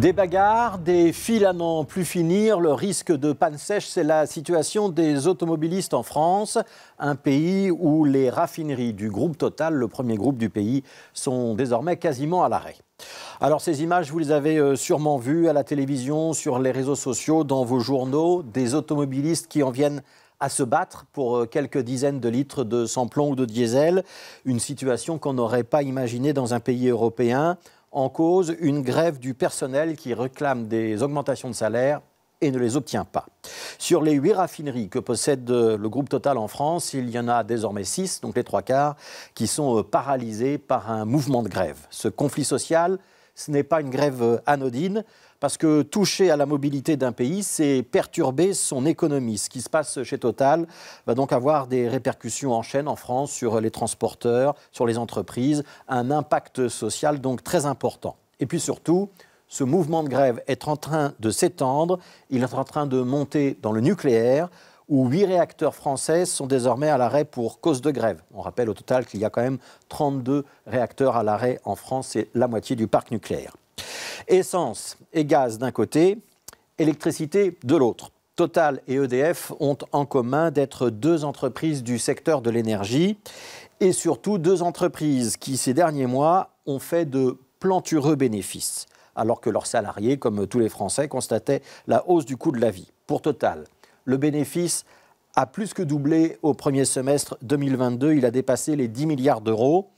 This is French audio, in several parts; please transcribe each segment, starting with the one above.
Des bagarres, des fils à n'en plus finir, le risque de panne sèche, c'est la situation des automobilistes en France, un pays où les raffineries du groupe Total, le premier groupe du pays, sont désormais quasiment à l'arrêt. Alors ces images, vous les avez euh, sûrement vues à la télévision, sur les réseaux sociaux, dans vos journaux, des automobilistes qui en viennent à se battre pour euh, quelques dizaines de litres de samplon ou de diesel, une situation qu'on n'aurait pas imaginée dans un pays européen en cause une grève du personnel qui réclame des augmentations de salaire et ne les obtient pas. Sur les huit raffineries que possède euh, le groupe Total en France, il y en a désormais six, donc les trois quarts, qui sont euh, paralysés par un mouvement de grève. Ce conflit social ce n'est pas une grève euh, anodine, parce que toucher à la mobilité d'un pays, c'est perturber son économie. Ce qui se passe chez Total va donc avoir des répercussions en chaîne en France sur les transporteurs, sur les entreprises, un impact social donc très important. Et puis surtout, ce mouvement de grève est en train de s'étendre, il est en train de monter dans le nucléaire où huit réacteurs français sont désormais à l'arrêt pour cause de grève. On rappelle au total qu'il y a quand même 32 réacteurs à l'arrêt en France, c'est la moitié du parc nucléaire. Essence et gaz d'un côté, électricité de l'autre. Total et EDF ont en commun d'être deux entreprises du secteur de l'énergie et surtout deux entreprises qui, ces derniers mois, ont fait de plantureux bénéfices, alors que leurs salariés, comme tous les Français, constataient la hausse du coût de la vie. Pour Total, le bénéfice a plus que doublé au premier semestre 2022. Il a dépassé les 10 milliards d'euros.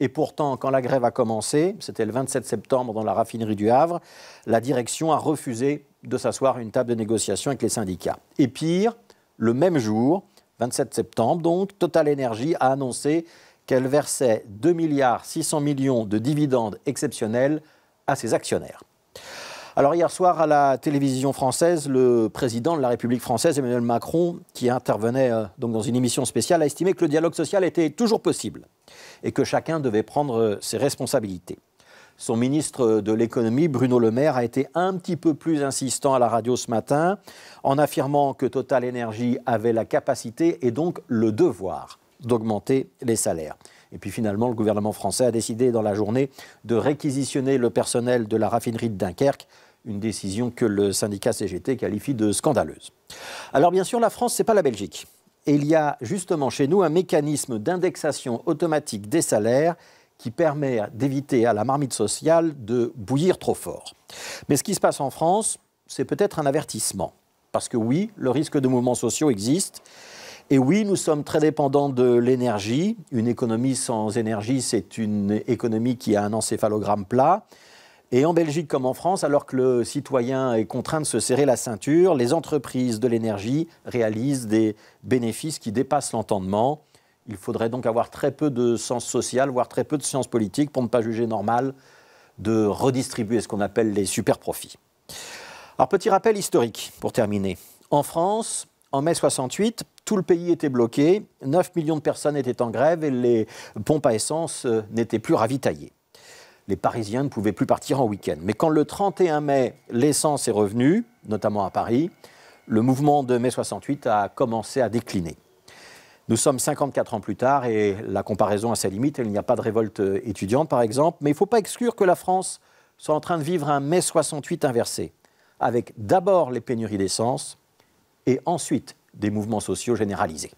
Et pourtant, quand la grève a commencé, c'était le 27 septembre dans la raffinerie du Havre, la direction a refusé de s'asseoir à une table de négociation avec les syndicats. Et pire, le même jour, 27 septembre, donc, Total Energy a annoncé qu'elle versait 2 milliards 600 millions de dividendes exceptionnels à ses actionnaires. Alors hier soir, à la télévision française, le président de la République française, Emmanuel Macron, qui intervenait euh, dans une émission spéciale, a estimé que le dialogue social était toujours possible et que chacun devait prendre euh, ses responsabilités. Son ministre de l'économie, Bruno Le Maire, a été un petit peu plus insistant à la radio ce matin en affirmant que Total Energy avait la capacité et donc le devoir d'augmenter les salaires. Et puis finalement, le gouvernement français a décidé dans la journée de réquisitionner le personnel de la raffinerie de Dunkerque une décision que le syndicat CGT qualifie de scandaleuse. Alors bien sûr, la France, ce n'est pas la Belgique. Et il y a justement chez nous un mécanisme d'indexation automatique des salaires qui permet d'éviter à la marmite sociale de bouillir trop fort. Mais ce qui se passe en France, c'est peut-être un avertissement. Parce que oui, le risque de mouvements sociaux existe. Et oui, nous sommes très dépendants de l'énergie. Une économie sans énergie, c'est une économie qui a un encéphalogramme plat. Et en Belgique comme en France, alors que le citoyen est contraint de se serrer la ceinture, les entreprises de l'énergie réalisent des bénéfices qui dépassent l'entendement. Il faudrait donc avoir très peu de sens social, voire très peu de science politique pour ne pas juger normal de redistribuer ce qu'on appelle les super-profits. Alors petit rappel historique pour terminer. En France, en mai 68, tout le pays était bloqué, 9 millions de personnes étaient en grève et les pompes à essence euh, n'étaient plus ravitaillées les Parisiens ne pouvaient plus partir en week-end. Mais quand le 31 mai, l'essence est revenue, notamment à Paris, le mouvement de mai 68 a commencé à décliner. Nous sommes 54 ans plus tard et la comparaison a ses limites. il n'y a pas de révolte euh, étudiante par exemple, mais il ne faut pas exclure que la France soit en train de vivre un mai 68 inversé, avec d'abord les pénuries d'essence et ensuite des mouvements sociaux généralisés.